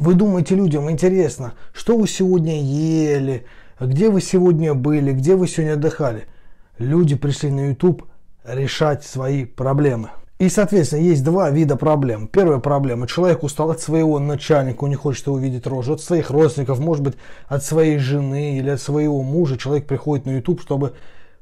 Вы думаете людям, интересно, что вы сегодня ели, где вы сегодня были, где вы сегодня отдыхали. Люди пришли на YouTube решать свои проблемы. И, соответственно, есть два вида проблем. Первая проблема. Человек устал от своего начальника, он не хочет его видеть рожу, от своих родственников, может быть, от своей жены или от своего мужа. Человек приходит на YouTube, чтобы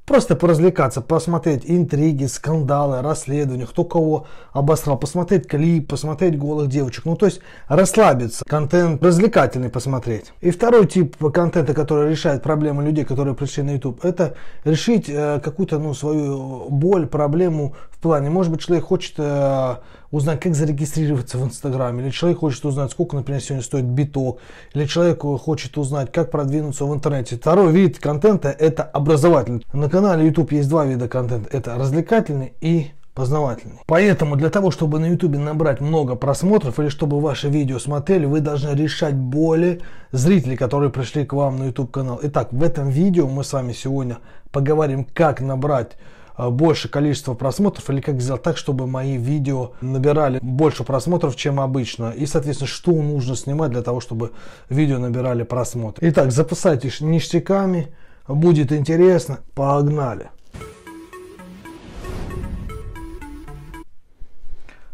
Просто поразвлекаться, посмотреть интриги, скандалы, расследования, кто кого обосрал, посмотреть клип, посмотреть голых девочек. Ну, то есть расслабиться, контент развлекательный посмотреть. И второй тип контента, который решает проблемы людей, которые пришли на YouTube, это решить э, какую-то, ну, свою боль, проблему, плане, может быть, человек хочет э, узнать, как зарегистрироваться в Инстаграме, или человек хочет узнать, сколько, например, сегодня стоит биток, или человек хочет узнать, как продвинуться в интернете. Второй вид контента – это образовательный. На канале YouTube есть два вида контента. Это развлекательный и познавательный. Поэтому для того, чтобы на YouTube набрать много просмотров или чтобы ваши видео смотрели, вы должны решать более зрителей, которые пришли к вам на YouTube канал. Итак, в этом видео мы с вами сегодня поговорим, как набрать Э, больше количество просмотров или как сделать так, чтобы мои видео набирали больше просмотров, чем обычно. И, соответственно, что нужно снимать для того, чтобы видео набирали просмотры. Итак, запасайтесь ништяками, будет интересно. Погнали!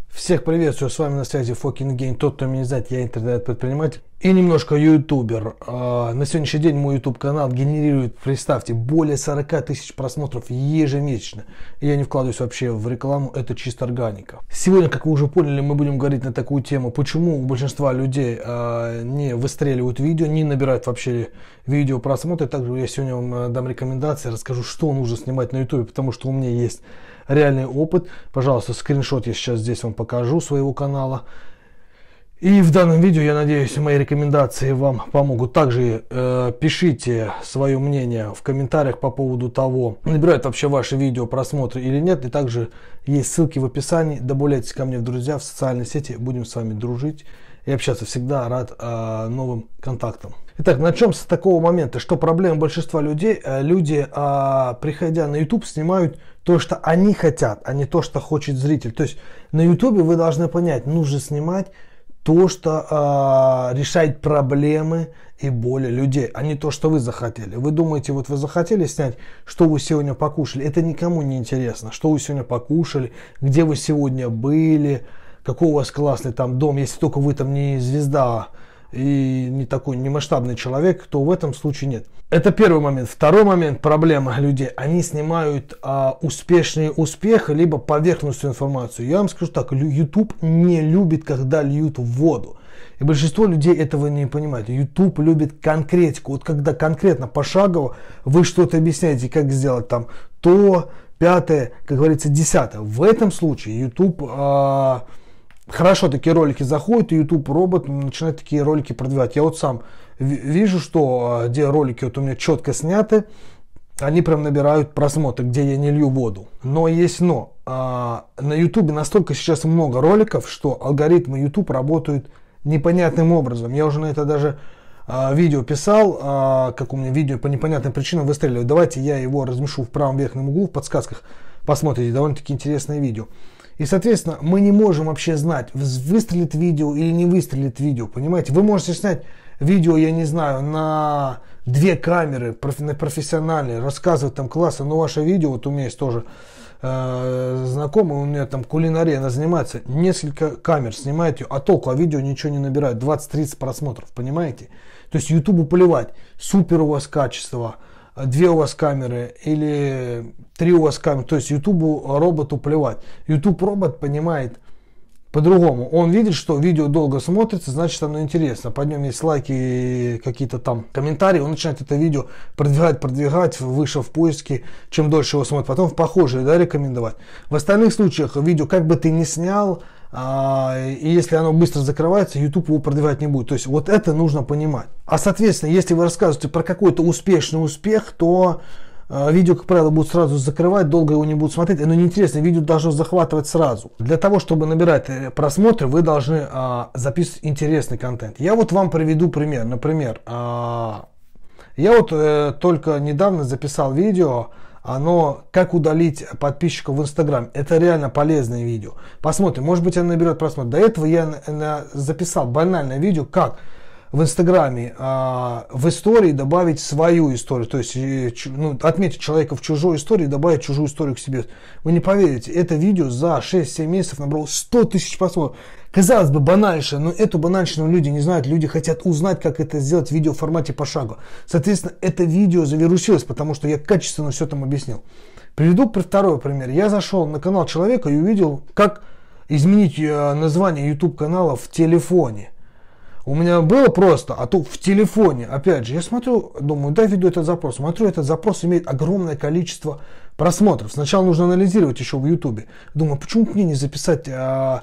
Всех приветствую, с вами на связи Фокин Гейн, Тот, кто меня знает, я интернет-предприниматель. И немножко ютубер. А, на сегодняшний день мой ютуб канал генерирует, представьте, более 40 тысяч просмотров ежемесячно. я не вкладываюсь вообще в рекламу, это чисто органика. Сегодня, как вы уже поняли, мы будем говорить на такую тему, почему у большинства людей а, не выстреливают видео, не набирают вообще видео просмотры. Также я сегодня вам а, дам рекомендации, расскажу, что нужно снимать на ютубе, потому что у меня есть реальный опыт. Пожалуйста, скриншот я сейчас здесь вам покажу своего канала. И в данном видео, я надеюсь, мои рекомендации вам помогут. Также э, пишите свое мнение в комментариях по поводу того, набирают вообще ваши видео просмотры или нет. И также есть ссылки в описании. Добавляйтесь ко мне в друзья в социальной сети. Будем с вами дружить и общаться. Всегда рад э, новым контактам. Итак, начнем с такого момента, что проблема большинства людей, э, люди, э, приходя на YouTube, снимают то, что они хотят, а не то, что хочет зритель. То есть на YouTube вы должны понять, нужно снимать то, что э, решает проблемы и боли людей, а не то, что вы захотели. Вы думаете, вот вы захотели снять, что вы сегодня покушали. Это никому не интересно, что вы сегодня покушали, где вы сегодня были, какой у вас классный там дом, если только вы там не звезда и не такой не масштабный человек, то в этом случае нет. Это первый момент. Второй момент, проблема людей. Они снимают а, успешные успехи, либо поверхностную информацию. Я вам скажу так, YouTube не любит, когда льют в воду. И большинство людей этого не понимает. YouTube любит конкретику. Вот когда конкретно, пошагово, вы что-то объясняете, как сделать там то, пятое, как говорится, десятое. В этом случае YouTube... А, хорошо такие ролики заходят, и YouTube робот начинает такие ролики продвигать. Я вот сам вижу, что а, где ролики вот у меня четко сняты, они прям набирают просмотры, где я не лью воду. Но есть но. А, на YouTube настолько сейчас много роликов, что алгоритмы YouTube работают непонятным образом. Я уже на это даже а, видео писал, а, как у меня видео по непонятным причинам выстреливает. Давайте я его размешу в правом верхнем углу в подсказках. Посмотрите, довольно-таки интересное видео. И, соответственно, мы не можем вообще знать, выстрелит видео или не выстрелит видео. Понимаете, вы можете снять видео, я не знаю, на две камеры, на профессиональные, рассказывать там классно, но ваше видео, вот у меня есть тоже э, знакомый, у меня там кулинария, она занимается, несколько камер снимает ее, а толку, а видео ничего не набирает, 20-30 просмотров, понимаете? То есть YouTube поливать, супер у вас качество, две у вас камеры или три у вас камеры. То есть YouTube роботу плевать. YouTube робот понимает по-другому. Он видит, что видео долго смотрится, значит оно интересно. Под нем есть лайки, какие-то там комментарии. Он начинает это видео продвигать, продвигать, выше в поиске. Чем дольше его смотрит, потом в похожие да, рекомендовать. В остальных случаях видео, как бы ты ни снял, а, и если оно быстро закрывается, YouTube его продвигать не будет. То есть вот это нужно понимать. А соответственно, если вы рассказываете про какой-то успешный успех, то э, Видео, как правило, будут сразу закрывать, долго его не будут смотреть. Но неинтересно, видео должно захватывать сразу. Для того, чтобы набирать э, просмотры, вы должны а, записывать интересный контент. Я вот вам приведу пример. Например, а, я вот э, только недавно записал видео оно как удалить подписчиков в Инстаграм. Это реально полезное видео. Посмотрим, может быть, оно наберет просмотр. До этого я на, на, записал банальное видео, как в Инстаграме а, в истории добавить свою историю. То есть э, ну, отметить человека в чужой истории, добавить чужую историю к себе. Вы не поверите, это видео за 6-7 месяцев набрало 100 тысяч просмотров. Казалось бы, банальше, но эту банальщину люди не знают. Люди хотят узнать, как это сделать в видео формате шагу. Соответственно, это видео завирусилось, потому что я качественно все там объяснил. Приведу второй пример. Я зашел на канал человека и увидел, как изменить э, название YouTube канала в телефоне. У меня было просто, а то в телефоне, опять же, я смотрю, думаю, да, веду этот запрос. Смотрю, этот запрос имеет огромное количество просмотров. Сначала нужно анализировать еще в YouTube. Думаю, почему мне не записать а,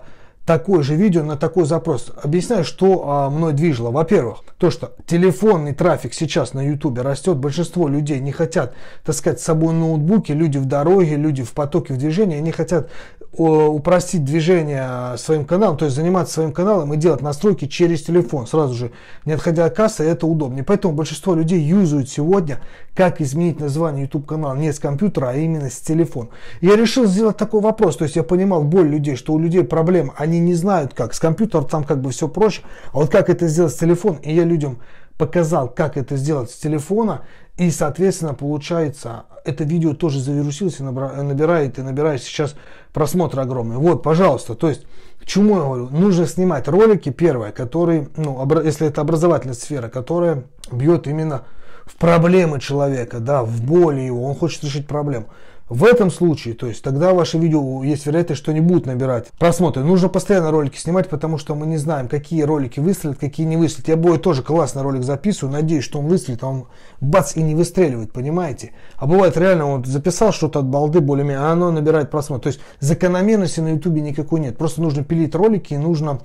такое же видео на такой запрос. Объясняю, что а, мной движило. Во-первых, то, что телефонный трафик сейчас на YouTube растет, большинство людей не хотят таскать с собой ноутбуки, люди в дороге, люди в потоке, в движении, они хотят упростить движение своим каналом, то есть заниматься своим каналом и делать настройки через телефон, сразу же не отходя от кассы, это удобнее. Поэтому большинство людей юзают сегодня, как изменить название YouTube канала не с компьютера, а именно с телефона. Я решил сделать такой вопрос, то есть я понимал боль людей, что у людей проблемы, они не знают как, с компьютера там как бы все проще, а вот как это сделать с телефона, и я людям показал, как это сделать с телефона, и, соответственно, получается, это видео тоже завирусилось и набирает, и набирает сейчас просмотры огромные. Вот, пожалуйста, то есть, к чему я говорю? Нужно снимать ролики, первое, которые, ну, если это образовательная сфера, которая бьет именно в проблемы человека, да, в боли его, он хочет решить проблему. В этом случае, то есть тогда ваше видео есть вероятность, что не будет набирать просмотры. Нужно постоянно ролики снимать, потому что мы не знаем, какие ролики выстрелят, какие не выстрелят. Я бывает тоже классный ролик записываю, надеюсь, что он выстрелит, а он бац и не выстреливает, понимаете? А бывает реально, он записал что-то от балды более-менее, а оно набирает просмотр. То есть закономерности на ютубе никакой нет. Просто нужно пилить ролики и нужно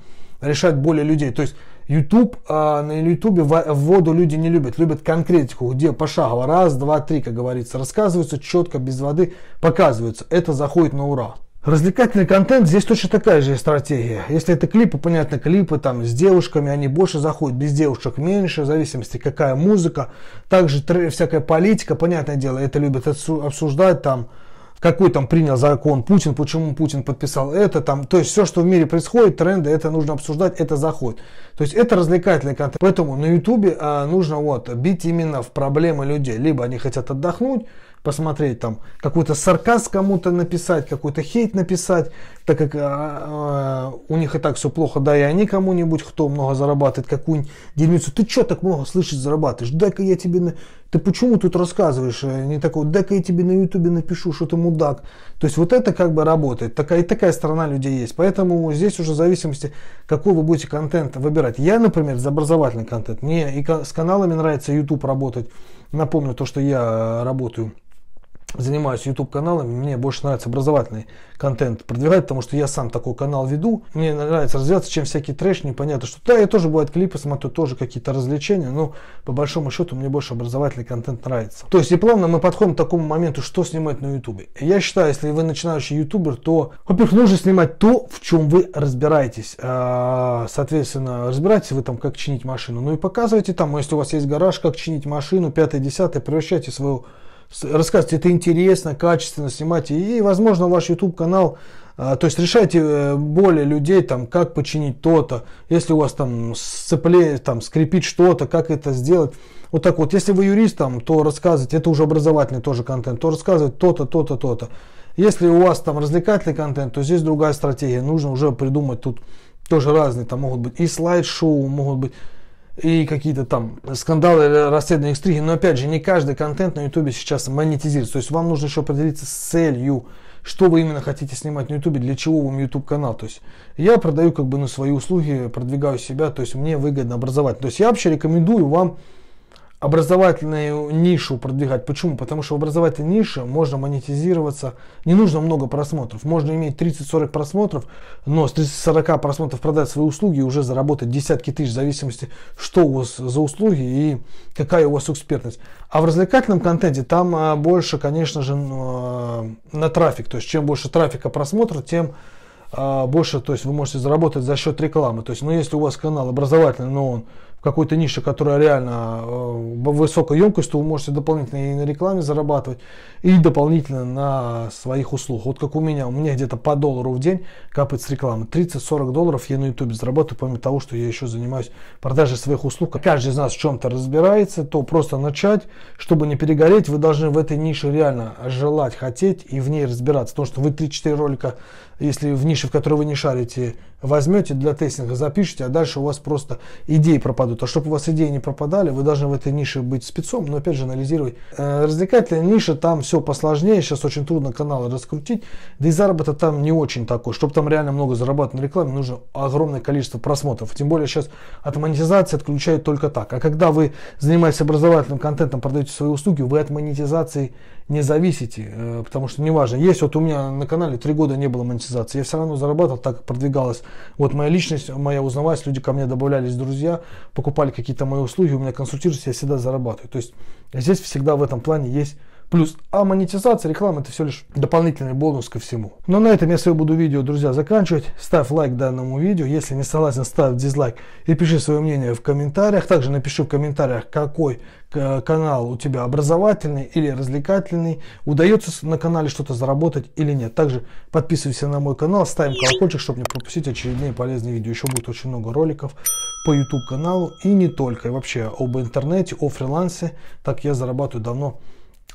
решать более людей. То есть YouTube, э, на YouTube воду люди не любят, любят конкретику, где пошагово, раз, два, три, как говорится, рассказываются четко, без воды, показываются. Это заходит на ура. Развлекательный контент, здесь точно такая же стратегия. Если это клипы, понятно, клипы там с девушками, они больше заходят, без девушек меньше, в зависимости какая музыка. Также всякая политика, понятное дело, это любят обсуждать там, какой там принял закон Путин, почему Путин подписал это, там, то есть все, что в мире происходит, тренды, это нужно обсуждать, это заходит. То есть это развлекательный контент. Поэтому на Ютубе а, нужно вот бить именно в проблемы людей. Либо они хотят отдохнуть, посмотреть там, какой-то сарказ кому-то написать, какой-то хейт написать, так как а, а у них и так все плохо, да и они кому-нибудь, кто много зарабатывает, какую-нибудь дерьмицу, ты что так много слышать зарабатываешь, дай-ка я тебе, на... ты почему тут рассказываешь, э, не такой, дай-ка я тебе на ютубе напишу, что ты мудак, то есть вот это как бы работает, такая, и такая сторона людей есть, поэтому здесь уже в зависимости, какой вы будете контент выбирать, я, например, за образовательный контент, мне и с каналами нравится YouTube работать, напомню то, что я э, работаю занимаюсь YouTube каналами, мне больше нравится образовательный контент продвигать, потому что я сам такой канал веду. Мне нравится развиваться, чем всякий трэш, непонятно что. Да, я тоже бывает клипы смотрю, тоже какие-то развлечения, но по большому счету мне больше образовательный контент нравится. То есть и плавно мы подходим к такому моменту, что снимать на YouTube. Я считаю, если вы начинающий ютубер, то, во-первых, нужно снимать то, в чем вы разбираетесь. А, соответственно, разбирайтесь вы там, как чинить машину. Ну и показывайте там, если у вас есть гараж, как чинить машину, 5-10, превращайте свою рассказывать, это интересно, качественно снимать. И, возможно, ваш YouTube-канал а, то есть решайте э, более людей, там, как починить то-то, если у вас там сцепление, там, скрипит что-то, как это сделать. Вот так вот, если вы юрист, там, то рассказывать, это уже образовательный тоже контент, то рассказывать то-то, то-то, то-то. Если у вас там развлекательный контент, то здесь другая стратегия, нужно уже придумать тут тоже разные, там могут быть и слайд-шоу, могут быть и какие-то там скандалы, расследования, экстриги. Но опять же, не каждый контент на ютубе сейчас монетизируется. То есть вам нужно еще определиться с целью, что вы именно хотите снимать на ютубе, для чего вам YouTube канал. То есть я продаю как бы на свои услуги, продвигаю себя, то есть мне выгодно образовать. То есть я вообще рекомендую вам образовательную нишу продвигать. Почему? Потому что в образовательной нише можно монетизироваться, не нужно много просмотров. Можно иметь 30-40 просмотров, но с 30-40 просмотров продать свои услуги и уже заработать десятки тысяч в зависимости, что у вас за услуги и какая у вас экспертность. А в развлекательном контенте там а, больше, конечно же, а, на трафик. То есть чем больше трафика просмотра, тем а, больше, то есть вы можете заработать за счет рекламы. То есть, ну, если у вас канал образовательный, но он в какой-то нише, которая реально э, высокой емкость, то вы можете дополнительно и на рекламе зарабатывать, и дополнительно на своих услуг. Вот как у меня, у меня где-то по доллару в день капает с рекламы. 30-40 долларов я на YouTube зарабатываю, помимо того, что я еще занимаюсь продажей своих услуг. Каждый из нас в чем-то разбирается, то просто начать, чтобы не перегореть, вы должны в этой нише реально желать, хотеть и в ней разбираться. Потому что вы 3-4 ролика, если в нише, в которой вы не шарите, возьмете для тестинга, запишите, а дальше у вас просто идеи пропадут. А чтобы у вас идеи не пропадали, вы должны в этой нише быть спецом, но опять же анализировать. Э, развлекательная ниша, там все посложнее, сейчас очень трудно каналы раскрутить, да и заработок там не очень такой. Чтобы там реально много зарабатывать на рекламе, нужно огромное количество просмотров. Тем более сейчас от монетизации отключают только так. А когда вы занимаетесь образовательным контентом, продаете свои услуги, вы от монетизации не зависите, э, потому что неважно. Есть вот у меня на канале три года не было монетизации, я все равно зарабатывал, так как продвигалась вот моя личность, моя узнаваемость, люди ко мне добавлялись друзья, покупали какие-то мои услуги, у меня консультируются, я всегда зарабатываю. То есть здесь всегда в этом плане есть плюс. А монетизация рекламы это все лишь дополнительный бонус ко всему. Но ну, на этом я свое буду видео, друзья, заканчивать. Ставь лайк данному видео. Если не согласен, ставь дизлайк и пиши свое мнение в комментариях. Также напиши в комментариях, какой э, канал у тебя образовательный или развлекательный, удается на канале что-то заработать или нет. Также подписывайся на мой канал, ставим колокольчик, чтобы не пропустить очередные полезные видео. Еще будет очень много роликов по YouTube каналу и не только, и вообще об интернете, о фрилансе. Так я зарабатываю давно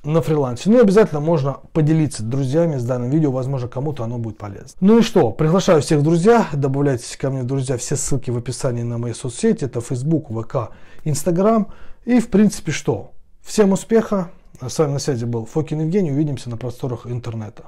на фрилансе. Ну, обязательно можно поделиться с друзьями с данным видео, возможно, кому-то оно будет полезно. Ну и что, приглашаю всех в друзья, добавляйтесь ко мне, друзья, все ссылки в описании на мои соцсети, это Facebook, ВК, Instagram. И, в принципе, что? Всем успеха, с вами на связи был Фокин Евгений, увидимся на просторах интернета.